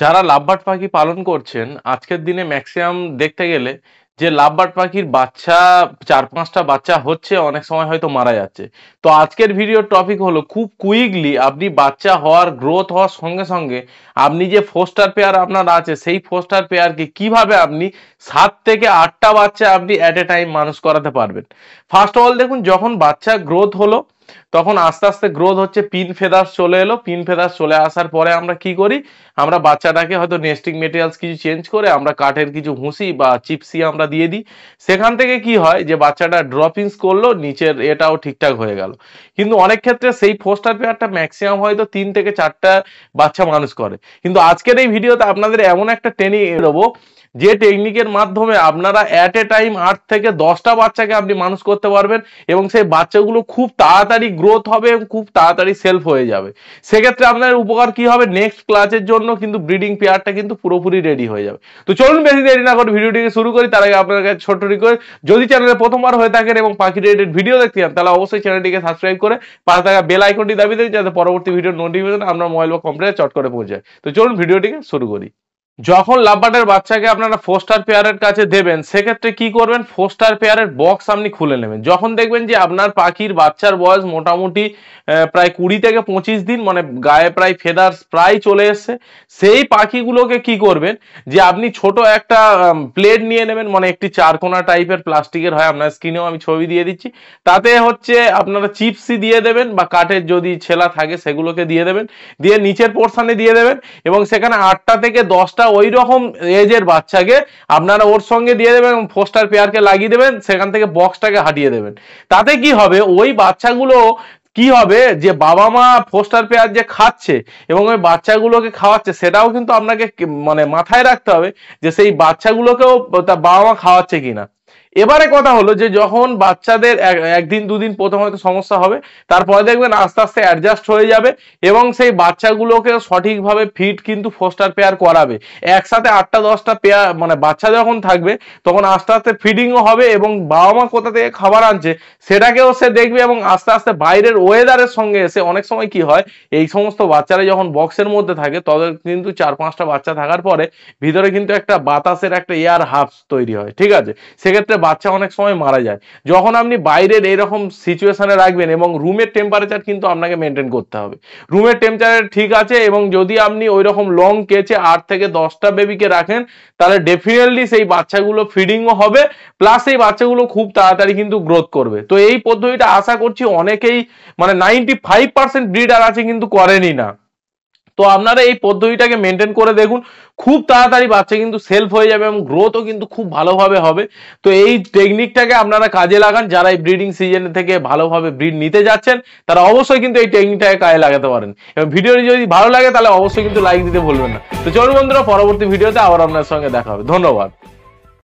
যারা লাভবার্ড পাখি পালন করছেন আজকের দিনে ম্যাক্সিমাম দেখতে গেলে যে লাভবার্ড পাখির বাচ্চা চার পাঁচটা বাচ্চা হচ্ছে অনেক সময় হয়তো মারা যাচ্ছে তো আজকের ভিডিওর টপিক হলো খুব কুইকলি আপনি বাচ্চা হওয়ার গ্রোথ হওয়ার সঙ্গে সঙ্গে আপনি যে ফোস্টার পেয়ার আপনার আছে সেই ফোস্টার পেয়ারকে কিভাবে আপনি সাত থেকে আটটা বাচ্চা আপনি অ্যাট এ টাইম মানুষ করাতে পারবেন ফার্স্ট অফ অল দেখুন যখন বাচ্চা গ্রোথ হলো তখন আস্তে আস্তে গ্রোথ হচ্ছে পিন ফেদার্স চলে এলো পিন ফেদার্স চলে আসার পরে আমরা কি করি আমরা বাচ্চাটাকে হয়তো নেস্টিং মেটেরিয়ালস কিছু চেঞ্জ করে আমরা কাঠের কিছু হুঁসি বা চিপসি আমরা দিয়ে দিই সেখান থেকে কি হয় যে বাচ্চাটা ড্রপিংস করলো নিচের এটাও ঠিকঠাক হয়ে গেল কিন্তু অনেক ক্ষেত্রে সেই ফোস্টার পেয়ারটা ম্যাক্সিমাম হয়তো তিন থেকে চারটা বাচ্চা মানুষ করে কিন্তু আজকের এই ভিডিওতে আপনাদের এমন একটা ট্রেনিং দেবো যে টেকনিকের মাধ্যমে আপনারা অ্যাট এ টাইম আট থেকে দশটা বাচ্চাকে আপনি মানুষ করতে পারবেন এবং সেই বাচ্চাগুলো খুব তাড়াতাড়ি গ্রোথ হবে এবং খুব তাড়াতাড়ি সেলফ হয়ে যাবে সেক্ষেত্রে আপনার উপকার কি হবে নেক্সট ক্লাসের জন্য কিন্তু ব্রিডিং পেয়ারটা কিন্তু পুরোপুরি রেডি হয়ে যাবে তো চলুন বেশি দেরি না করে ভিডিওটিকে শুরু করি তার আগে আপনার কাছে ছোট রিকোয়েস্ট যদি চ্যানেলে প্রথমবার হয়ে থাকেন এবং পাখি রিলেটেড ভিডিও দেখতে চান তাহলে অবশ্যই চ্যানেলটিকে সাবস্ক্রাইব করে পাশে থাকা বেল আইকনটি দাবি দেন যাতে পরবর্তী ভিডিও নোটিফিকেশন আপনার মোবাইল বা কম্পিউটারে চট করে পৌঁছায় তো চলুন ভিডিওটিকে শুরু করি যখন লাভবার্ডের বাচ্চাকে আপনারা ফোস্টার পেয়ারের কাছে দেবেন সেক্ষেত্রে কি করবেন ফোস্টার পেয়ারের বক্স আপনি খুলে নেবেন যখন দেখবেন যে আপনার পাখির বাচ্চার বয়স মোটামুটি প্রায় কুড়ি থেকে পঁচিশ দিন মানে গায়ে প্রায় ফেদার প্রায় চলে এসছে সেই পাখিগুলোকে কি করবেন যে আপনি ছোট একটা প্লেট নিয়ে নেবেন মানে একটি চারকোনা টাইপের প্লাস্টিকের হয় আপনার স্ক্রিনেও আমি ছবি দিয়ে দিচ্ছি তাতে হচ্ছে আপনারা চিপসি দিয়ে দেবেন বা কাঠের যদি ছেলা থাকে সেগুলোকে দিয়ে দেবেন দিয়ে নিচের পোর্শানে দিয়ে দেবেন এবং সেখানে আটটা থেকে দশটা ওই রকম এজের বাচ্চাকে আপনারা ওর সঙ্গে দিয়ে দেবেন ফোস্টার পেয়ারকে লাগিয়ে দেবেন সেখান থেকে বক্সটাকে হাটিয়ে দেবেন তাতে কি হবে ওই বাচ্চাগুলো কি হবে যে বাবা মা ফোস্টার পেয়ার যে খাচ্ছে এবং ওই বাচ্চাগুলোকে খাওয়াচ্ছে সেটাও কিন্তু আপনাকে মানে মাথায় রাখতে হবে যে সেই বাচ্চাগুলোকেও তার বাবা মা খাওয়াচ্ছে কিনা এবারে কথা হলো যে যখন বাচ্চাদের একদিন দুদিন প্রথম হয়তো সমস্যা হবে তারপরে দেখবেন আস্তে আস্তে অ্যাডজাস্ট হয়ে যাবে এবং সেই বাচ্চাগুলোকে সঠিকভাবে ফিট কিন্তু ফোস্টার পেয়ার করাবে একসাথে আটটা দশটা পেয়ার মানে বাচ্চা যখন থাকবে তখন আস্তে আস্তে ফিডিংও হবে এবং বাবা মা কোথা থেকে খাবার আনছে সেটাকেও সে দেখবে এবং আস্তে আস্তে বাইরের ওয়েদারের সঙ্গে এসে অনেক সময় কি হয় এই সমস্ত বাচ্চারা যখন বক্সের মধ্যে থাকে তাদের কিন্তু চার পাঁচটা বাচ্চা থাকার পরে ভিতরে কিন্তু একটা বাতাসের একটা এয়ার হাফ তৈরি হয় ঠিক আছে সেখানে সেক্ষেত্রে বাচ্চা অনেক সময় মারা যায় যখন আপনি বাইরের এইরকম সিচুয়েশানে রাখবেন এবং রুমের টেম্পারেচার কিন্তু আপনাকে মেনটেন করতে হবে রুমের টেম্পারেচার ঠিক আছে এবং যদি আপনি ওই রকম লং কেচে আট থেকে দশটা বেবিকে রাখেন তাহলে ডেফিনেটলি সেই বাচ্চাগুলো ফিডিংও হবে প্লাস এই বাচ্চাগুলো খুব তাড়াতাড়ি কিন্তু গ্রোথ করবে তো এই পদ্ধতিটা আশা করছি অনেকেই মানে নাইনটি ফাইভ পার্সেন্ট ব্রিডার আছে কিন্তু করেনি না তো আপনারা এই পদ্ধতিটাকে মেনটেন করে দেখুন খুব তাড়াতাড়ি বাচ্চা কিন্তু সেলফ হয়ে যাবে এবং গ্রোথও কিন্তু খুব ভালোভাবে হবে তো এই টেকনিকটাকে আপনারা কাজে লাগান যারা এই ব্রিডিং সিজন থেকে ভালোভাবে ব্রিড নিতে যাচ্ছেন তারা অবশ্যই কিন্তু এই টেকনিকটাকে কাজে লাগাতে পারেন এবং ভিডিওটি যদি ভালো লাগে তাহলে অবশ্যই কিন্তু লাইক দিতে ভুলবেন না তো চলুন বন্ধুরা পরবর্তী ভিডিওতে আবার আপনার সঙ্গে দেখা হবে ধন্যবাদ